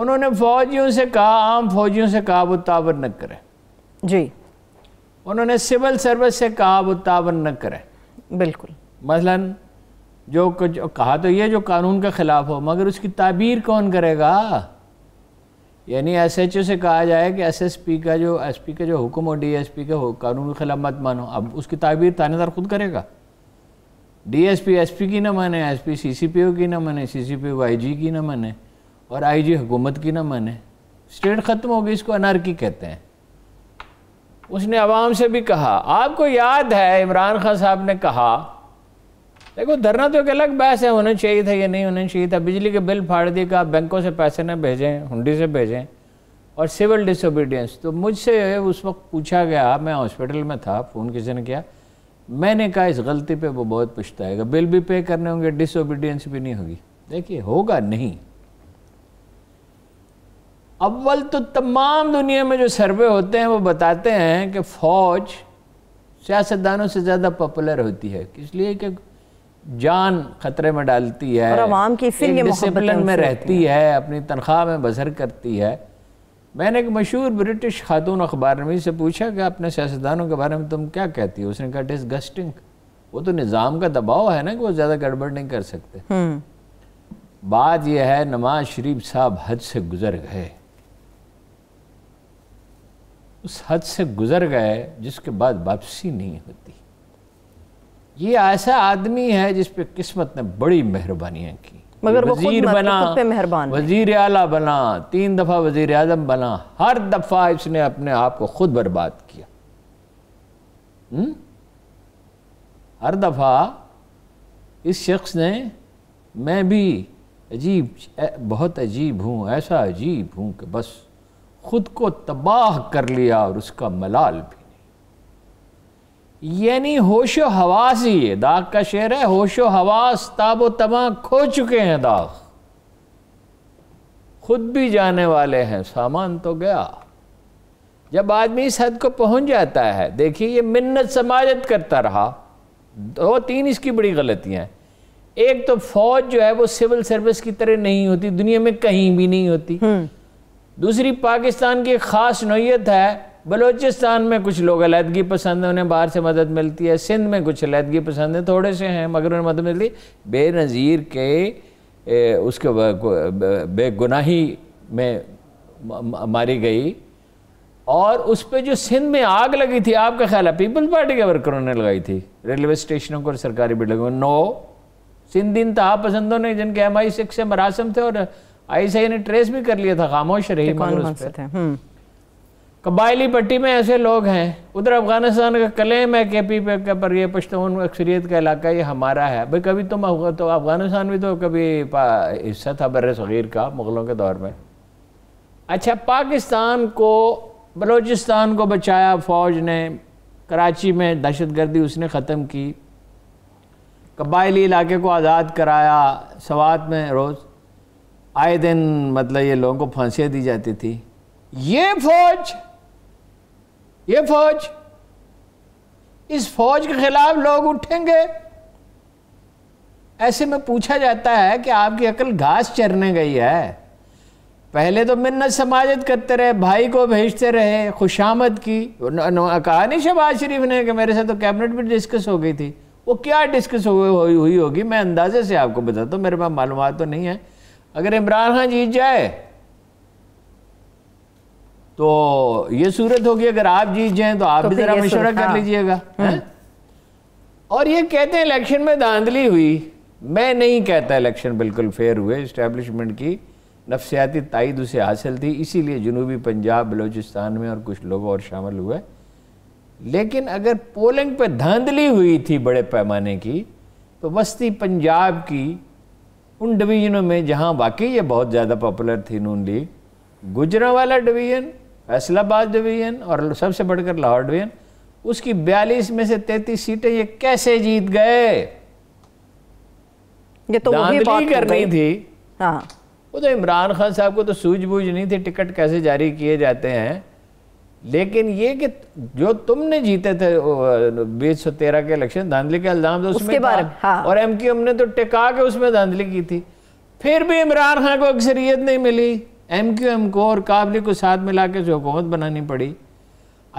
उन्होंने फौजियों से कहा आम फौजियों से कहा वो तावर न करें जी उन्होंने सिविल सर्विस से कहा वो तावन न करें बिल्कुल मसलन जो कुछ कहा तो ये जो कानून के ख़िलाफ़ हो मगर उसकी ताबीर कौन करेगा यानी एस एच ओ से कहा जाए कि एस एस पी का जो एस पी का जो हुक्म हो डी एस पी का हो कानून के खिलाफ मत मानो अब उसकी ताबीर थानेदार खुद करेगा D S P S P की ना माने S P C C P O की ना माने सी सी पी ओ आई जी की ना माने और आईजी हुकूमत की ना माने स्टेट ख़त्म हो गई इसको अनारकी कहते हैं उसने आवाम से भी कहा आपको याद है इमरान खान साहब ने कहा देखो धरना तो एक अलग बहस है होना चाहिए था या नहीं होना चाहिए था बिजली के बिल फाड़ दिए कहा बैंकों से पैसे ना भेजें हुंडी से भेजें और सिविल डिसोबीडियंस तो मुझसे उस वक्त पूछा गया मैं हॉस्पिटल में था फ़ोन किसी ने किया मैंने कहा इस गलती पे वो बहुत पछताएगा बिल भी पे करने होंगे डिसोबीडियंस भी नहीं होगी देखिए होगा नहीं अव्वल तो तमाम दुनिया में जो सर्वे होते हैं वो बताते हैं कि फ़ौज सियासतदानों से ज़्यादा पॉपुलर होती है इसलिए कि जान खतरे में डालती है और की फिर डिसिप्लिन में रहती है।, है अपनी तनख्वाह में बसर करती है मैंने एक मशहूर ब्रिटिश खातून अखबारनवी से पूछा कि अपने सियासतदानों के बारे में तुम क्या कहती हो उसने कहा डिसगस्टिंग वो तो निज़ाम का दबाव है ना कि वो ज़्यादा गड़बड़ नहीं कर सकते हम्म। बात यह है नवाज शरीफ साहब हद से गुजर गए उस हद से गुजर गए जिसके बाद वापसी नहीं होती ये ऐसा आदमी है जिस पे किस्मत ने बड़ी मेहरबानियां की मगर वो बना पे मेहरबान वजीर आला बना तीन दफ़ा वजीर आजम बना हर दफ़ा इसने अपने आप को खुद बर्बाद किया हुँ? हम्म? हर दफ़ा इस शख्स ने मैं भी अजीब बहुत अजीब हूँ ऐसा अजीब हूँ कि बस खुद को तबाह कर लिया और उसका मलाल भी नहीं यानी होश हवास ही है दाग का शेर है होश हवास ताबो तबाह खो चुके हैं दाग खुद भी जाने वाले हैं सामान तो गया जब आदमी इस हद को पहुंच जाता है देखिए ये मिन्नत समाजत करता रहा दो तीन इसकी बड़ी गलतियां हैं एक तो फौज जो है वो सिविल सर्विस की तरह नहीं होती दुनिया में कहीं भी नहीं होती हम्म। दूसरी पाकिस्तान की ख़ास नोयत है बलूचिस्तान में कुछ लोग अलीदगी पसंद हैं उन्हें बाहर से मदद मिलती है सिंध में कुछ अलीहदगी पसंद है थोड़े से हैं मगर उन्हें मदद मिलती बेनज़ीर के ए, उसके बेगुनाही में मारी गई और उस पर जो सिंध में आग लगी थी आपका ख्याल है पीपल्स पार्टी के वर्करों ने लगाई थी रेलवे स्टेशनों को और सरकारी बिल्डिंगों नो इन इंतहा पसंदों ने जिनके एम आई सिक्स से मरासम थे और आईसीआई ने ट्रेस भी कर लिया था खामोश रही तो मगर उस हम्म। कबायली पट्टी में ऐसे लोग हैं उधर अफगानिस्तान का कलेम है के पी पे के पर ये पश्तून अक्सरीत का इलाका ये हमारा है भाई कभी तुम तो अफगानिस्तान भी तो कभी हिस्सा था बर सग़ीर का मुग़लों के दौर में अच्छा पाकिस्तान को बलोचिस्तान को बचाया फ़ौज ने कराची में दहशत गर्दी उसने ख़त्म की कबायली इलाके को आज़ाद कराया सवात में रोज़ आए दिन मतलब ये लोगों को फांसी दी जाती थी ये फौज ये फौज इस फौज के खिलाफ लोग उठेंगे ऐसे में पूछा जाता है कि आपकी अकल घास चरने गई है पहले तो मिन्नत समाजत करते रहे भाई को भेजते रहे खुशामद की कहा नहीं शहबाज शरीफ ने कि मेरे साथ तो कैबिनेट में डिस्कस हो गई थी वो क्या डिस्कस हो, हुई होगी मैं अंदाजे से आपको बताता हूँ मेरे पास मालूम तो नहीं है अगर इमरान खान जीत जाए तो ये सूरत होगी अगर आप जीत जाएं तो आप तो भी जरा मशवरा कर हाँ। लीजिएगा हाँ। और ये कहते हैं इलेक्शन में धांधली हुई मैं नहीं कहता इलेक्शन बिल्कुल फेयर हुए इस्टेब्लिशमेंट की नफसियाती तइद उसे हासिल थी इसीलिए जनूबी पंजाब बलूचिस्तान में और कुछ लोग और शामिल हुए लेकिन अगर पोलिंग पर धांधली हुई थी बड़े पैमाने की तो वस्ती पंजाब की उन डिवीजनों में जहाँ वाकई ये बहुत ज़्यादा पॉपुलर थी नून लीग गुजरा वाला डिवीजन फैसलाबाद डिवीजन और सबसे बढ़कर लाहौर डिवीजन उसकी 42 में से 33 सीटें ये कैसे जीत गए ये तो वही बात करनी थी हाँ वो तो इमरान खान साहब को तो सूझबूझ नहीं थी टिकट कैसे जारी किए जाते हैं लेकिन ये कि जो तुमने जीते थे बीस सौ तेरह के इलेक्शन धांधली के इल्जाम तो उसमें हाँ। और एम क्यू एम ने तो टिका के उसमें धांधली की थी फिर भी इमरान खान को अक्सरियत नहीं मिली एम क्यू एम को और काबली को साथ मिला के जो हुकूमत बनानी पड़ी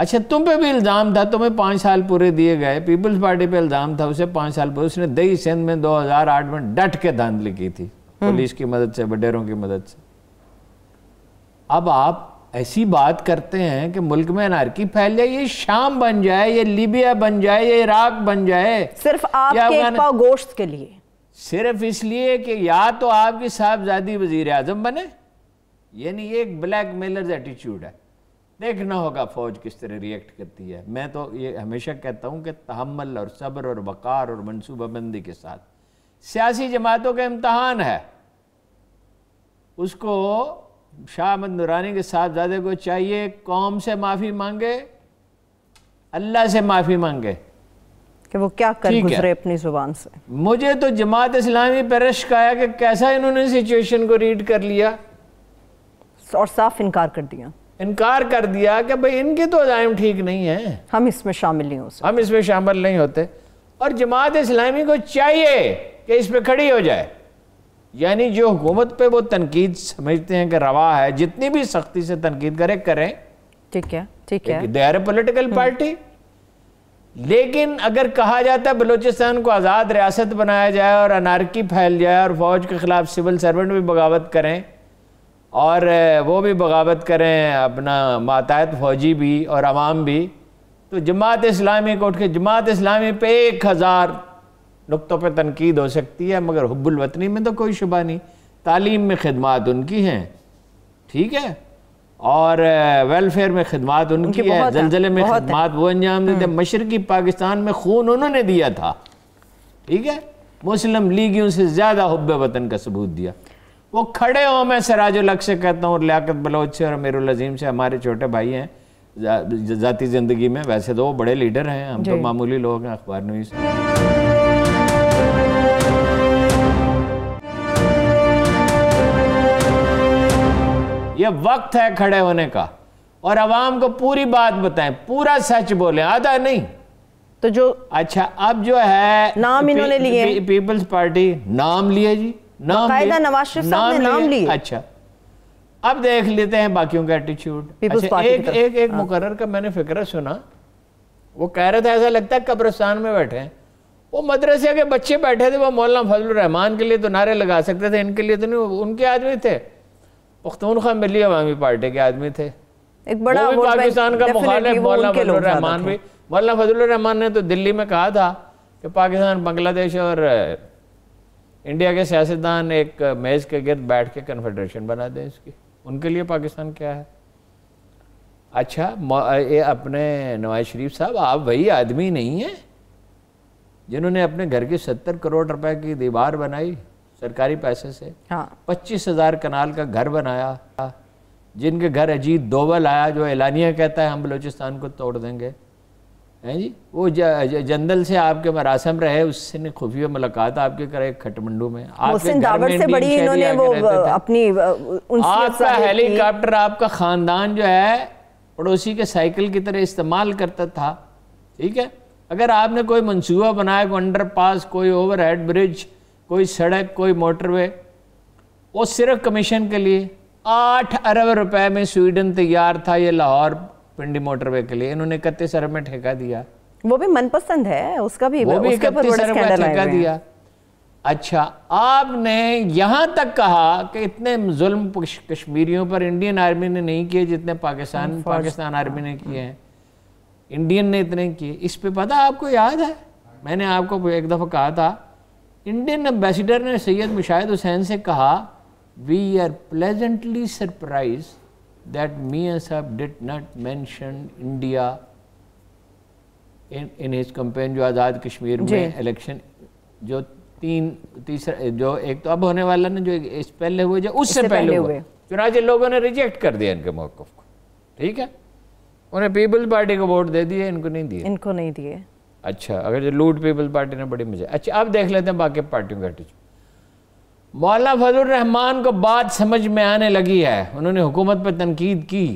अच्छा तुम पे भी इल्ज़ाम था तुम्हें पाँच साल पूरे दिए गए पीपल्स पार्टी पे इल्ज़ाम था उसे पाँच साल पूरे उसने दही सिंध में 2008 में डट के धांधली की थी हम्म। पुलिस की मदद से बडेरों की मदद से अब आप ऐसी बात करते हैं कि मुल्क में अनारकी फैल जाए ये शाम बन जाए ये लीबिया बन जाए ये इराक बन जाए सिर्फ आपके गोश्त के लिए सिर्फ इसलिए कि या तो आपकी साहबजादी वजीर आजम बने यानी ये एक ब्लैक मेलर एटीट्यूड है देखना होगा फौज किस तरह रिएक्ट करती है मैं तो ये हमेशा कहता हूँ कि तहमल और सब्र और वक़ार और मनसूबाबंदी के साथ सियासी जमातों का इम्तहान है उसको शाह अहमद नूरानी के साहबजादे को चाहिए कौम से माफ़ी मांगे अल्लाह से माफ़ी मांगे कि वो क्या कर गुजरे अपनी ज़ुबान से मुझे तो जमात इस्लामी पर रश्क आया कि कैसा इन्होंने सिचुएशन को रीड कर लिया और साफ इनकार कर दिया इनकार कर दिया कि भाई इनके तो अजायम ठीक नहीं है हम इसमें शामिल नहीं हो सकते हम इसमें शामिल नहीं होते और जमात इस्लामी को चाहिए कि इस पर खड़ी हो जाए यानी जो हुकूमत पे वो तनकीद समझते हैं कि रवा है जितनी भी सख्ती से तनकीद करे करें ठीक है ठीक है they are a political party लेकिन अगर कहा जाता है बलूचिस्तान को आज़ाद रियासत बनाया जाए और अनारकी फैल जाए और फौज के ख़िलाफ़ सिविल सर्वेंट भी बगावत करें और वो भी बगावत करें अपना मातहत फौजी भी और आवाम भी तो जमात इस्लामी को उठ के जमात इस्लामी पे एक हज़ार नुकतों पर तनकीद हो सकती है मगर हब्बुलवतनी में तो कोई शुबा नहीं तालीम में खदमात उनकी हैं ठीक है और वेलफेयर में खदमात उनकी, है जलजले में खदमात वो अंजाम देते हम्म। मशरकी पाकिस्तान में खून उन्होंने दिया था ठीक है मुस्लिम लीगियों से ज़्यादा हब वतन का सबूत दिया वो खड़े हों मैं सराजुल से कहता हूँ लियाकत बलोच से और अमीर अजीम से हमारे छोटे भाई हैं जाती ज़िंदगी में वैसे तो वो बड़े लीडर हैं हम तो मामूली लोग हैं अखबार न्यूज़ ये वक्त है खड़े होने का और आवाम को पूरी बात बताएं पूरा सच बोले आधा नहीं तो जो अच्छा अब जो है नाम इन्होंने लिए पी, पीपल्स पार्टी नाम लिए जी नाम लिए, नवाज शरीफ नाम, नाम लिए अच्छा अब देख लेते हैं बाकियों का एटीट्यूड अच्छा, एक एक एक हाँ। मुकर्र का मैंने फिक्र सुना वो कह रहे थे ऐसा लगता है कब्रस्तान में बैठे हैं वो मदरसे के बच्चे बैठे थे वो मौलाना फजल रहमान के लिए तो नारे लगा सकते थे इनके लिए तो नहीं उनके आदमी थे खान मिली अवामी पार्टी के आदमी थे एक बड़ा वो भी पाकिस्तान का मुखालिफ मौलाना फजलरहमान भी मौलाना फजलरहमान ने तो दिल्ली में कहा था कि पाकिस्तान बांग्लादेश और इंडिया के सियासतदान एक मेज़ के गिरद बैठ के कन्फेडरेशन बना दें इसकी उनके लिए पाकिस्तान क्या है अच्छा ये अपने नवाज शरीफ साहब आप वही आदमी नहीं हैं जिन्होंने अपने घर की सत्तर करोड़ रुपए की दीवार बनाई सरकारी पैसे से हाँ। पच्चीस हजार कनाल का घर बनाया जिनके घर अजीत दोवल आया जो एलानिया कहता है हम बलोचिस्तान को तोड़ देंगे हैं जी वो जनरल से आपके मरासम रहे उससे खुफिया मुलाकात आपके करे खटमंडू में आपका हेलीकॉप्टर आपका खानदान जो है पड़ोसी के साइकिल की तरह इस्तेमाल करता था ठीक है अगर आपने कोई मंसूबा बनाया कोई अंडर पास कोई ओवर हेड ब्रिज कोई सड़क कोई मोटरवे वो सिर्फ कमीशन के लिए आठ अरब रुपए में स्वीडन तैयार था ये लाहौर पिंडी मोटरवे के लिए इन्होंने इकतीस अरब में ठेका दिया वो भी मनपसंद है उसका भी वो भी इकतीस अरब में ठेका दिया अच्छा आपने यहाँ तक कहा कि इतने जुल्म कश्मीरियों पर इंडियन आर्मी ने नहीं किए जितने पाकिस्तान पाकिस्तान आर्मी ने किए हैं इंडियन ने इतने किए इस पे पता आपको याद है मैंने आपको एक दफ़ा कहा था इंडियन एम्बेसडर ने सैयद मुशाहिद हुसैन से कहा we are pleasantly surprise that मियाँ साहब did not mention India in his campaign जो आज़ाद कश्मीर में इलेक्शन जो तीन तीसरा जो एक तो अब होने वाला ना जो इस पहले हुए जो उससे पहले, पहले हुए चुनाव लोगों ने रिजेक्ट कर दिया इनके मौकफ को ठीक है उन्हें पीपल्स पार्टी को वोट दे दिए इनको नहीं दिए इनको नहीं दिए अच्छा अगर लूट पीपल पार्टी ने बड़ी मजा अच्छा अब देख लेते हैं बाकी पार्टियों का एटीट्यूड मौला फजल रहमान को बात समझ में आने लगी है उन्होंने हुकूमत पर तनकीद की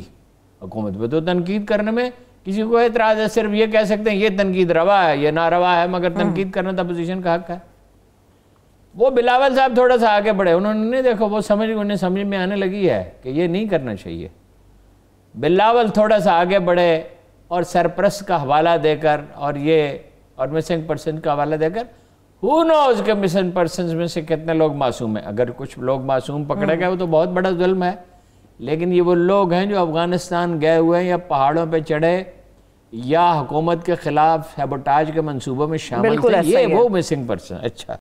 हुकूमत पर तो तनकीद करने में किसी को एतराज़ है सिर्फ ये कह सकते हैं ये तनकीद रवा है ये ना रवा है मगर हम्म। तनकीद करना तो अपोजिशन का हक है वो बिलावल साहब थोड़ा सा आगे बढ़े उन्होंने देखो वो समझ उन्हें समझ में आने लगी है कि ये नहीं करना चाहिए बिलावल थोड़ा सा आगे बढ़े और सरप्रस का हवाला देकर और ये और मिसिंग पर्सन का हवाला देकर हु नोज के मिसिंग पर्सन में से कितने लोग मासूम हैं अगर कुछ लोग मासूम पकड़े हम्म। गए वो तो बहुत बड़ा जुल्म है लेकिन ये वो लोग हैं जो अफ़गानिस्तान गए हुए हैं या पहाड़ों पर चढ़े या हुकूमत के खिलाफ हैबोटाज के मनसूबों में शामिल थे ये वो मिसिंग पर्सन अच्छा